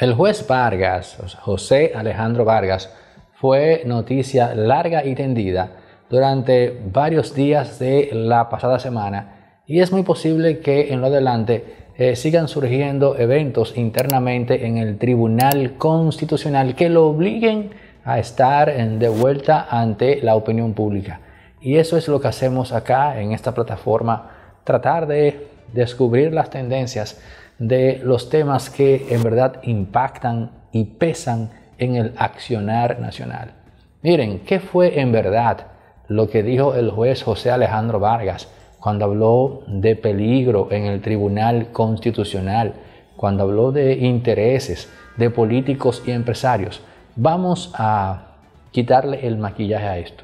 El juez Vargas, José Alejandro Vargas, fue noticia larga y tendida durante varios días de la pasada semana y es muy posible que en lo adelante eh, sigan surgiendo eventos internamente en el Tribunal Constitucional que lo obliguen a estar de vuelta ante la opinión pública. Y eso es lo que hacemos acá en esta plataforma, tratar de descubrir las tendencias de los temas que en verdad impactan y pesan en el accionar nacional. Miren, ¿qué fue en verdad lo que dijo el juez José Alejandro Vargas cuando habló de peligro en el Tribunal Constitucional, cuando habló de intereses de políticos y empresarios? Vamos a quitarle el maquillaje a esto,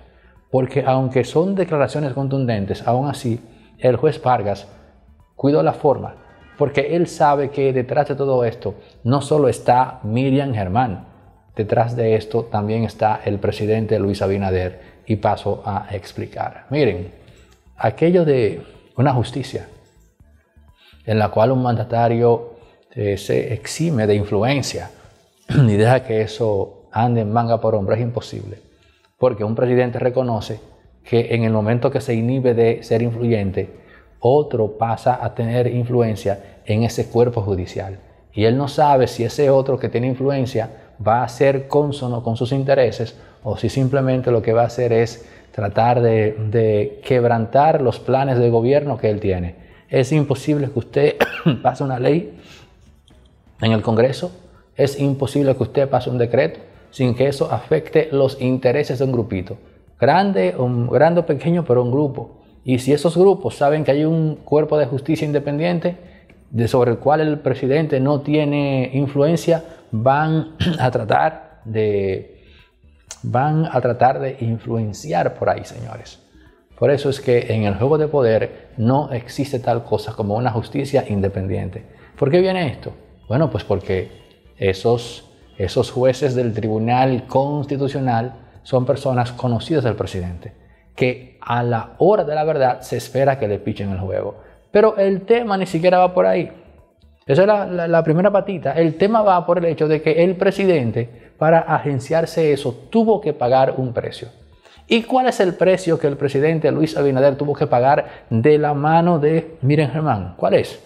porque aunque son declaraciones contundentes, aún así el juez Vargas cuidó la forma porque él sabe que detrás de todo esto no solo está Miriam Germán, detrás de esto también está el presidente Luis Abinader y paso a explicar. Miren, aquello de una justicia en la cual un mandatario eh, se exime de influencia y deja que eso ande en manga por hombre es imposible, porque un presidente reconoce que en el momento que se inhibe de ser influyente, otro pasa a tener influencia en ese cuerpo judicial. Y él no sabe si ese otro que tiene influencia va a ser consono con sus intereses o si simplemente lo que va a hacer es tratar de, quebrantar los planes de gobierno que él tiene. Es imposible que usted pase una ley en el Congreso, es imposible que usted pase un decreto sin que eso afecte los intereses de un grupito, grande, un, grande o pequeño, pero un grupo. Y si esos grupos saben que hay un cuerpo de justicia independiente de sobre el cual el presidente no tiene influencia, van a tratar de van a tratar de influenciar por ahí, señores. Por eso es que en el juego de poder no existe tal cosa como una justicia independiente. ¿Por qué viene esto? Bueno, pues porque esos, esos jueces del Tribunal Constitucional son personas conocidas del presidente que a la hora de la verdad se espera que le pichen el juego. Pero el tema ni siquiera va por ahí. Esa es la, primera patita. El tema va por el hecho de que el presidente, para agenciarse eso, tuvo que pagar un precio. ¿Y cuál es el precio que el presidente Luis Abinader tuvo que pagar de la mano de Miren Germán? ¿Cuál es?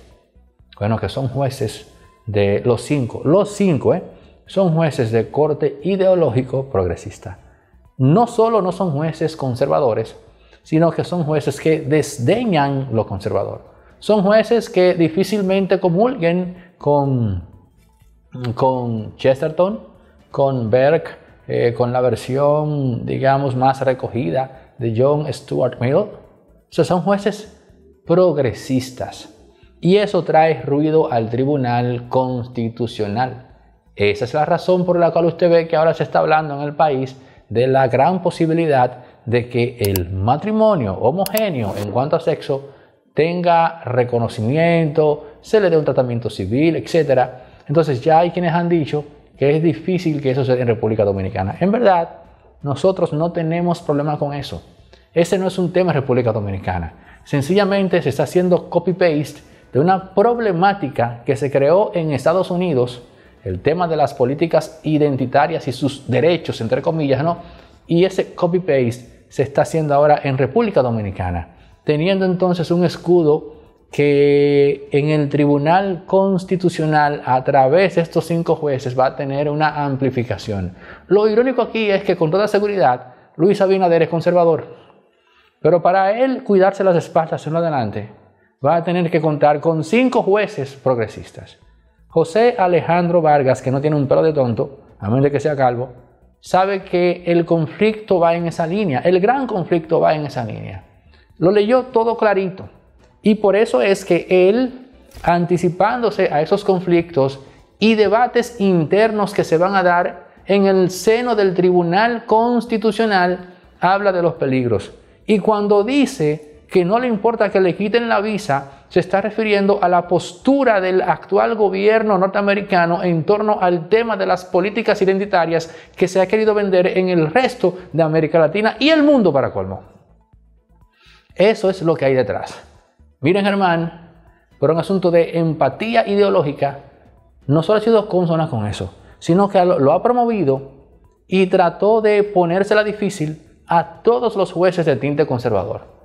Bueno, que son jueces de los cinco. Los cinco, ¿eh? Son jueces de corte ideológico progresista no solo no son jueces conservadores, sino que son jueces que desdeñan lo conservador. Son jueces que difícilmente comulguen con, con Chesterton, con Berg, eh, con la versión, digamos, más recogida de John Stuart Mill. O son jueces progresistas. Y eso trae ruido al Tribunal Constitucional. Esa es la razón por la cual usted ve que ahora se está hablando en el país de la gran posibilidad de que el matrimonio homogéneo en cuanto a sexo tenga reconocimiento, se le dé un tratamiento civil, etc. Entonces ya hay quienes han dicho que es difícil que eso sea en República Dominicana. En verdad, nosotros no tenemos problema con eso. Ese no es un tema en República Dominicana. Sencillamente se está haciendo copy-paste de una problemática que se creó en Estados Unidos el tema de las políticas identitarias y sus derechos, entre comillas, ¿no? Y ese copy-paste se está haciendo ahora en República Dominicana, teniendo entonces un escudo que en el Tribunal Constitucional, a través de estos cinco jueces, va a tener una amplificación. Lo irónico aquí es que con toda seguridad, Luis Abinader es conservador, pero para él cuidarse las espaldas en adelante, va a tener que contar con cinco jueces progresistas. José Alejandro Vargas, que no tiene un pelo de tonto, a menos de que sea calvo, sabe que el conflicto va en esa línea, el gran conflicto va en esa línea. Lo leyó todo clarito. Y por eso es que él, anticipándose a esos conflictos y debates internos que se van a dar en el seno del Tribunal Constitucional, habla de los peligros. Y cuando dice que no le importa que le quiten la visa, se está refiriendo a la postura del actual gobierno norteamericano en torno al tema de las políticas identitarias que se ha querido vender en el resto de América Latina y el mundo para colmo. Eso es lo que hay detrás. Miren, Germán, por un asunto de empatía ideológica, no solo ha sido consona con eso, sino que lo ha promovido y trató de ponérsela difícil a todos los jueces de tinte conservador.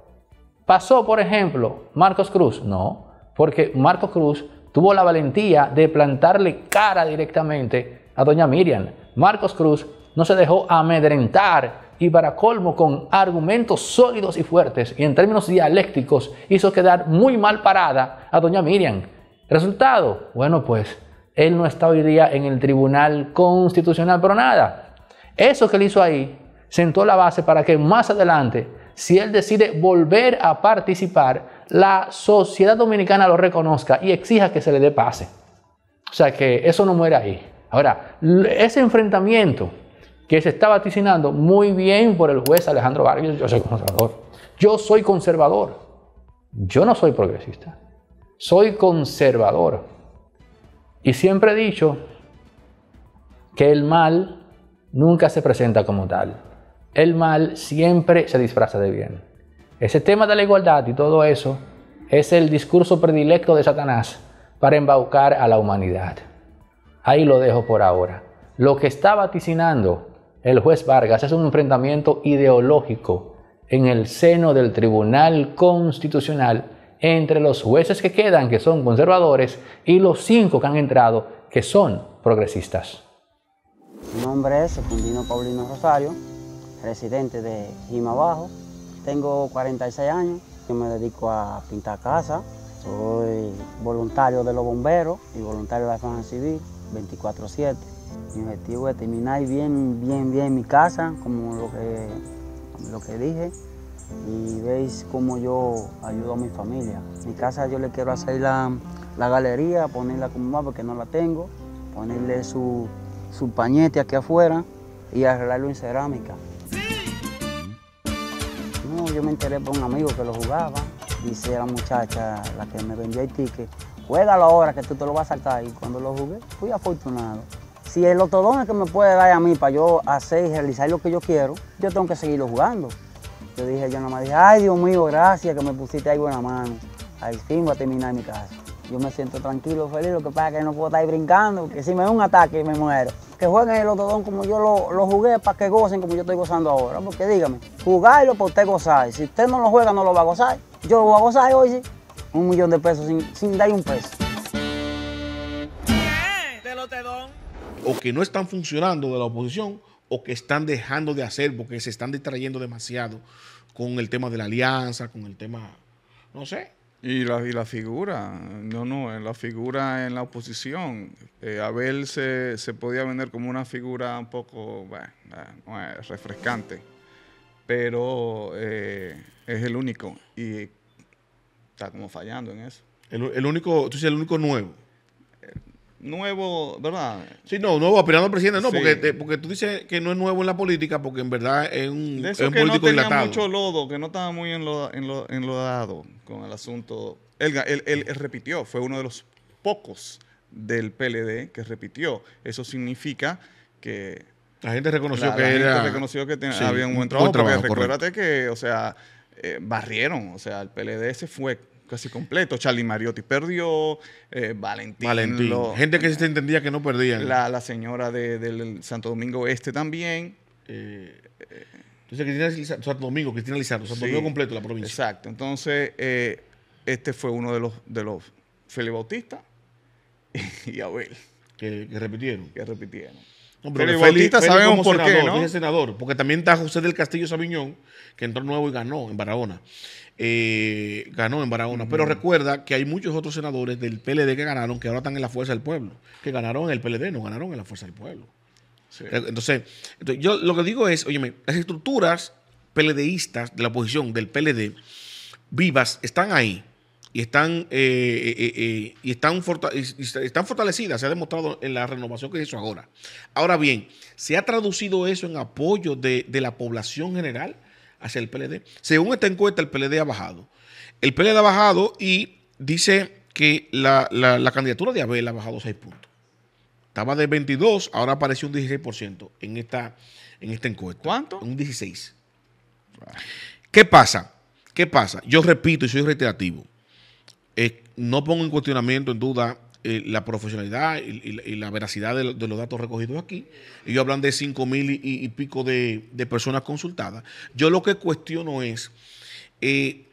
¿Pasó, por ejemplo, Marcos Cruz? No, porque Marcos Cruz tuvo la valentía de plantarle cara directamente a doña Miriam. Marcos Cruz no se dejó amedrentar y para colmo con argumentos sólidos y fuertes y en términos dialécticos hizo quedar muy mal parada a doña Miriam. Resultado, bueno pues él no está hoy día en el Tribunal Constitucional, pero nada. Eso que él hizo ahí sentó la base para que más adelante si él decide volver a participar, la sociedad dominicana lo reconozca y exija que se le dé pase. O sea que eso no muere ahí. Ahora, ese enfrentamiento que se está vaticinando muy bien por el juez Alejandro Vargas, yo soy conservador. Yo soy conservador. Yo no soy progresista. Soy conservador. Y siempre he dicho que el mal nunca se presenta como tal el mal siempre se disfraza de bien. Ese tema de la igualdad y todo eso es el discurso predilecto de Satanás para embaucar a la humanidad. Ahí lo dejo por ahora. Lo que está vaticinando el juez Vargas es un enfrentamiento ideológico en el seno del Tribunal Constitucional entre los jueces que quedan, que son conservadores, y los cinco que han entrado, que son progresistas. Mi nombre es Fundino Paulino Rosario, residente de Gima Bajo. Tengo 46 años, yo me dedico a pintar casas, soy voluntario de los bomberos y voluntario de la Defensa Civil 24-7. Mi objetivo es terminar bien, bien, bien mi casa, como lo que, lo que dije, y veis cómo yo ayudo a mi familia. Mi casa yo le quiero hacer la, galería, ponerla como más porque no la tengo, ponerle su, su pañete aquí afuera y arreglarlo en cerámica yo me enteré por un amigo que lo jugaba. Dice la muchacha, la que me vendió el ticket, juega la hora que tú te lo vas a sacar. Y cuando lo jugué, fui afortunado. Si el otodón es que me puede dar a mí para yo hacer y realizar lo que yo quiero, yo tengo que seguirlo jugando. Yo dije, yo nomás dije, ay Dios mío, gracias que me pusiste ahí buena mano. ahí fin voy a terminar mi casa. Yo me siento tranquilo, feliz, lo que pasa es que no puedo estar ahí brincando, que si me da un ataque me muero que jueguen el otro don como yo lo, jugué para que gocen como yo estoy gozando ahora. Porque dígame, jugarlo para usted gozar. Si usted no lo juega, no lo va a gozar. Yo lo voy a gozar hoy sí. Un millón de pesos sin, sin dar un peso. O que no están funcionando de la oposición o que están dejando de hacer porque se están distrayendo demasiado con el tema de la alianza, con el tema, no sé, y la, y la figura, no, no, en la figura en la oposición. Eh, Abel se, se, podía vender como una figura un poco refrescante, pero eh, es el único y está como fallando en eso. El, único, tú dices, el único nuevo nuevo, ¿verdad? Sí, no, nuevo aspirando presidente, no, porque, porque tú dices que no es nuevo en la política, porque en verdad es un, de eso es que no tenía mucho lodo, que no estaba muy en lo enlodado con el asunto. Elga, él, repitió, fue uno de los pocos del PLD que repitió. Eso significa que... La gente reconoció que Gente reconoció que había un buen trabajo, porque recuérdate que, o sea, eh, barrieron, o sea, el PLD se fue casi completo. Charlie Mariotti perdió, eh, Valentín. Gente que se eh, entendía que no perdían. La, señora del Santo Domingo Este también. Eh, entonces, Cristina Lizardo, Santo Domingo, Cristina Lizardo, Santo Domingo completo, la provincia. Exacto. Entonces, este fue uno de los, de los Felipe Bautista y Abel. Que, repitieron. Que repitieron. Felipe Bautista sabemos por qué, ¿no? porque también está José del Castillo Sabiñón, que entró nuevo y ganó en Barahona eh, ganó en Barahona. Pero recuerda que hay muchos otros senadores del PLD que ganaron, que ahora están en la Fuerza del Pueblo, que ganaron en el PLD, no ganaron en la Fuerza del Pueblo. Eh, entonces, yo lo que digo es, oye, las estructuras PLDistas de la oposición del PLD vivas están ahí y están, eh, eh, y están, fortalecidas, se ha demostrado en la renovación que se hizo ahora. Ahora bien, ¿se ha traducido eso en apoyo de la población general? hacia el PLD. Según esta encuesta, el PLD ha bajado. El PLD ha bajado y dice que la, candidatura de Abel ha bajado 6 puntos. Estaba de 22, ahora apareció un 16% en esta, en esta encuesta. ¿Cuánto? Un 16. ¿Qué pasa? ¿Qué pasa? Yo repito y soy reiterativo. Eh, no pongo en cuestionamiento, en duda, la profesionalidad y, la veracidad de, los datos recogidos aquí. Ellos hablan de cinco mil y, pico de, personas consultadas. Yo lo que cuestiono es eh,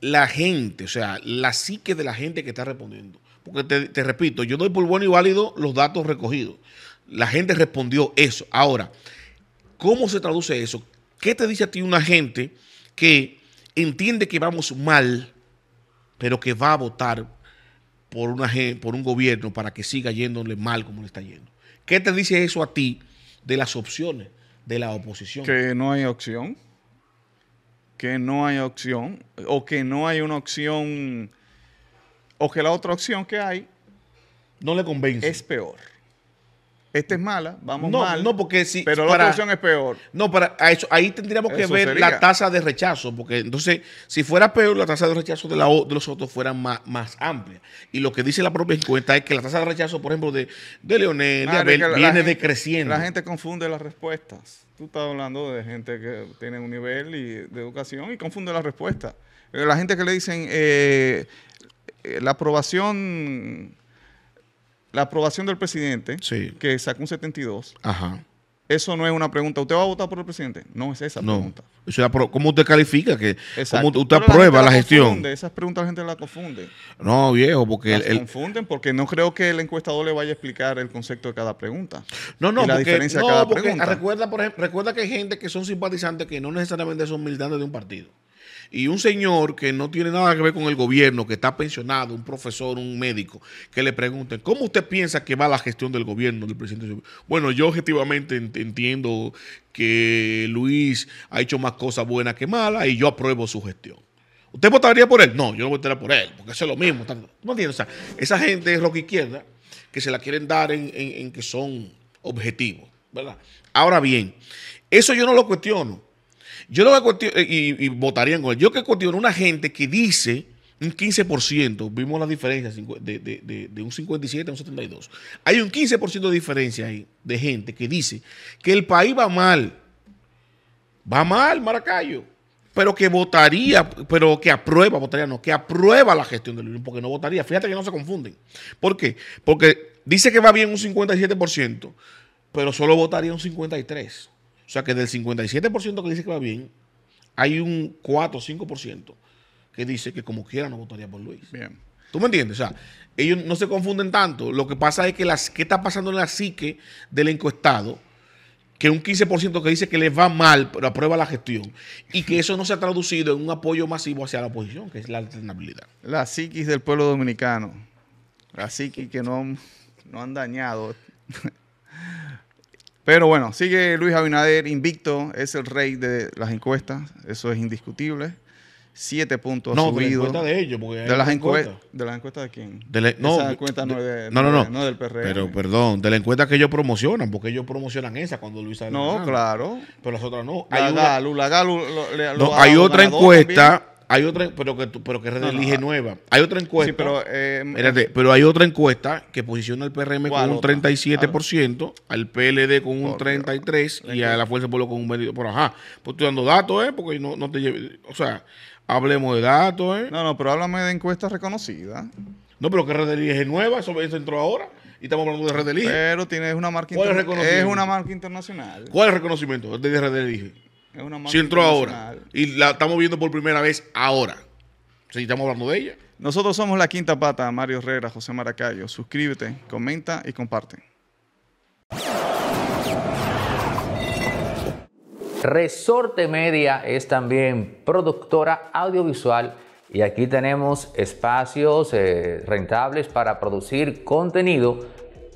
la gente, o sea, la psique de la gente que está respondiendo. Porque te, te repito, yo doy por bueno y válido los datos recogidos. La gente respondió eso. Ahora, ¿cómo se traduce eso? ¿Qué te dice a ti una gente que entiende que vamos mal, pero que va a votar por, una, por un gobierno para que siga yéndole mal como le está yendo. ¿Qué te dice eso a ti de las opciones de la oposición? Que no hay opción. Que no hay opción. O que no hay una opción. O que la otra opción que hay. No le convence. Es peor. Esta es mala, vamos mal. No, porque si. Pero la otra es peor. No, para ahí tendríamos que ver la tasa de rechazo, porque entonces, si fuera peor, la tasa de rechazo de, los otros fuera más, amplia. Y lo que dice la propia encuesta es que la tasa de rechazo, por ejemplo, de, de Leonel, de Abel, viene decreciendo. La gente confunde las respuestas. Tú estás hablando de gente que tiene un nivel de educación y confunde las respuestas. Eh, la gente que le dicen eh, eh, la aprobación la aprobación del presidente, que sacó un 72, Ajá. eso no es una pregunta. ¿Usted va a votar por el presidente? No es esa pregunta. ¿Cómo usted califica? que ¿Cómo usted aprueba la, gestión? Esas preguntas la gente la confunde. No, viejo, porque... Las confunden porque no creo que el encuestador le vaya a explicar el concepto de cada pregunta. No, no, y la diferencia cada pregunta. Recuerda, por ejemplo, recuerda que hay gente que son simpatizantes que no necesariamente son militantes de un partido y un señor que no tiene nada que ver con el gobierno, que está pensionado, un profesor, un médico, que le pregunten, ¿cómo usted piensa que va la gestión del gobierno del presidente? Bueno, yo objetivamente entiendo que Luis ha hecho más cosas buenas que malas y yo apruebo su gestión. ¿Usted votaría por él? No, yo no votaría por él, porque eso es lo mismo. ¿No esa gente es lo que izquierda que se la quieren dar en, en que son objetivos, ¿verdad? Ahora bien, eso yo no lo cuestiono. Yo no voy a eh, y, y, votarían con él. Yo que cuestiono una gente que dice un 15%, vimos la diferencia de, de, un 57 a un 72. Hay un 15% de diferencia ahí de gente que dice que el país va mal. Va mal, Maracayo. Pero que votaría, pero que aprueba, votaría no, que aprueba la gestión del Unión, porque no votaría. Fíjate que no se confunden. ¿Por qué? Porque dice que va bien un 57%, pero solo votaría un 53%. O sea que del 57% que dice que va bien, hay un 4 o 5% que dice que como quiera no votaría por Luis. Bien. ¿Tú me entiendes? O sea, ellos no se confunden tanto. Lo que pasa es que las, ¿qué está pasando en la psique del encuestado? Que un 15% que dice que les va mal, pero aprueba la gestión. Y que eso no se ha traducido en un apoyo masivo hacia la oposición, que es la alternabilidad. La psiquis del pueblo dominicano. La psiquis que no, no han dañado pero bueno, sigue Luis Abinader invicto, es el rey de las encuestas, eso es indiscutible. Siete puntos no, subidos. No, de de ellos. de, las encuestas. ¿De las encuestas de quién? De no, no, de, no, no, del PRM. Pero perdón, de la encuesta que ellos promocionan, porque ellos promocionan esa cuando Luis Abinader. No, claro. Pero las otras no. Hay la, hay otra encuesta. Hay otra, pero que, pero que Red elige ah. nueva. Hay otra encuesta. pero, eh, pero hay otra encuesta que posiciona al PRM ah, con un 37%, al PLD con un 33% y a la Fuerza de Pueblo con un 22%. ajá, pues estoy dando datos, ¿eh? Porque no, te lleve. O sea, hablemos de datos, ¿eh? No, no, pero háblame de encuestas reconocidas. No, pero que Red elige nueva, eso, me entró ahora. Y estamos hablando de Red elige. Pero tienes una marca internacional. Es, una marca internacional. ¿Cuál es el reconocimiento de Red es ahora y la estamos viendo por primera vez ahora. ¿Sí estamos hablando de ella. Nosotros somos la quinta pata, Mario Herrera, José Maracayo. Suscríbete, comenta y comparte. Resorte Media es también productora audiovisual y aquí tenemos espacios eh, rentables para producir contenido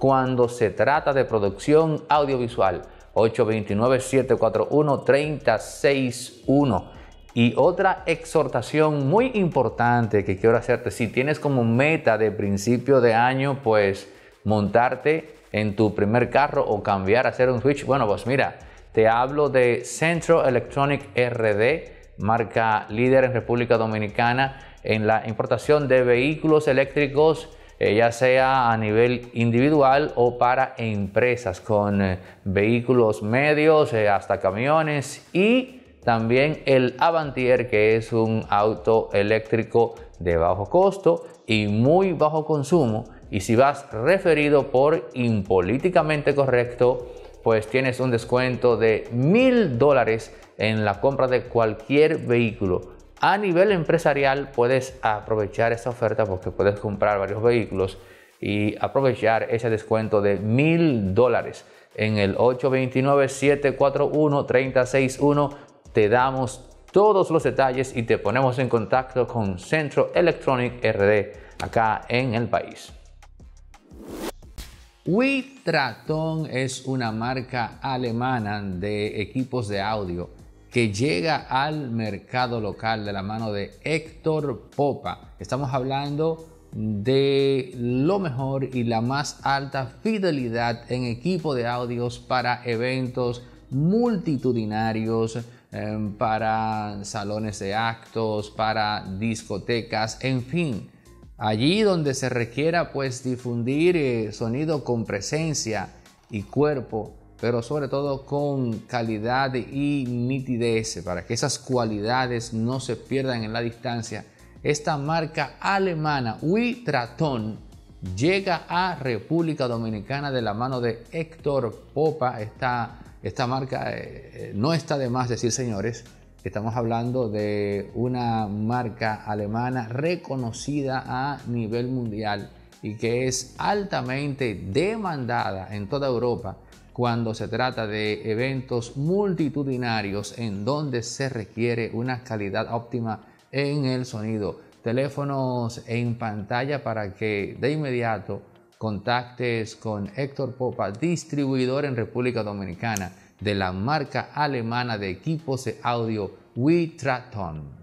cuando se trata de producción audiovisual. 829-741-3061. Y otra exhortación muy importante que quiero hacerte, si tienes como meta de principio de año, pues montarte en tu primer carro o cambiar, hacer un switch, bueno, pues mira, te hablo de Centro Electronic RD, marca líder en República Dominicana en la importación de vehículos eléctricos eh, ya sea a nivel individual o para empresas con eh, vehículos medios eh, hasta camiones y también el Avantier que es un auto eléctrico de bajo costo y muy bajo consumo y si vas referido por impolíticamente correcto pues tienes un descuento de mil dólares en la compra de cualquier vehículo a nivel empresarial puedes aprovechar esta oferta porque puedes comprar varios vehículos y aprovechar ese descuento de mil dólares en el 829-741-361. Te damos todos los detalles y te ponemos en contacto con Centro Electronic RD acá en el país. Witraton es una marca alemana de equipos de audio que llega al mercado local de la mano de Héctor Popa. Estamos hablando de lo mejor y la más alta fidelidad en equipo de audios para eventos multitudinarios, em, para salones de actos, para discotecas, en fin. Allí donde se requiera pues difundir eh, sonido con presencia y cuerpo pero sobre todo con calidad y nitidez, para que esas cualidades no se pierdan en la distancia. Esta marca alemana, WITRATON... llega a República Dominicana de la mano de Héctor Popa. Esta, esta marca eh, eh, no está de más decir, señores, estamos hablando de una marca alemana reconocida a nivel mundial y que es altamente demandada en toda Europa cuando se trata de eventos multitudinarios en donde se requiere una calidad óptima en el sonido. Teléfonos en pantalla para que de inmediato contactes con Héctor Popa, distribuidor en República Dominicana de la marca alemana de equipos de audio WeTraton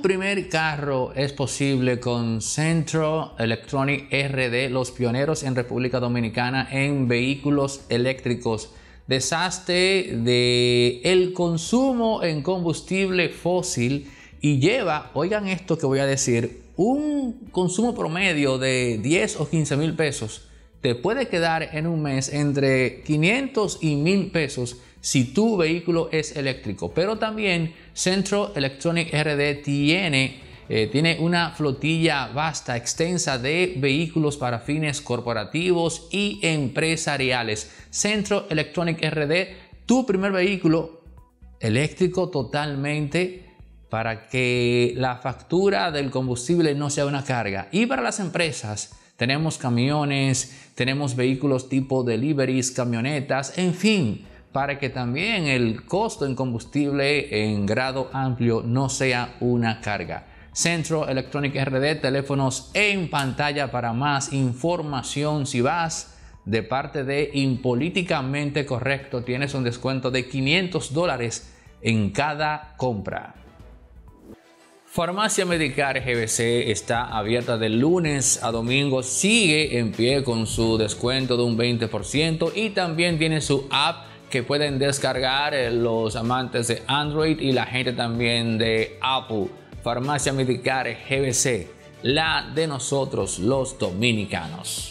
primer carro es posible con Centro Electronic RD, los pioneros en República Dominicana en vehículos eléctricos. Desastre de el consumo en combustible fósil y lleva, oigan esto que voy a decir, un consumo promedio de 10 o 15 mil pesos te puede quedar en un mes entre 500 y 1000 pesos si tu vehículo es eléctrico. Pero también Centro Electronic RD eh, tiene, una flotilla vasta, extensa de vehículos para fines corporativos y empresariales. Centro Electronic RD, tu primer vehículo eléctrico totalmente para que la factura del combustible no sea una carga. Y para las empresas, tenemos camiones, tenemos vehículos tipo deliveries, camionetas, en fin, para que también el costo en combustible en grado amplio no sea una carga. Centro Electronic RD, teléfonos en pantalla para más información. Si vas de parte de Impolíticamente Correcto, tienes un descuento de 500 dólares en cada compra. Farmacia Medicar GBC está abierta de lunes a domingo, sigue en pie con su descuento de un 20% y también tiene su app que pueden descargar eh, los amantes de Android y la gente también de Apple. Farmacia Medicare GBC, la de nosotros los dominicanos.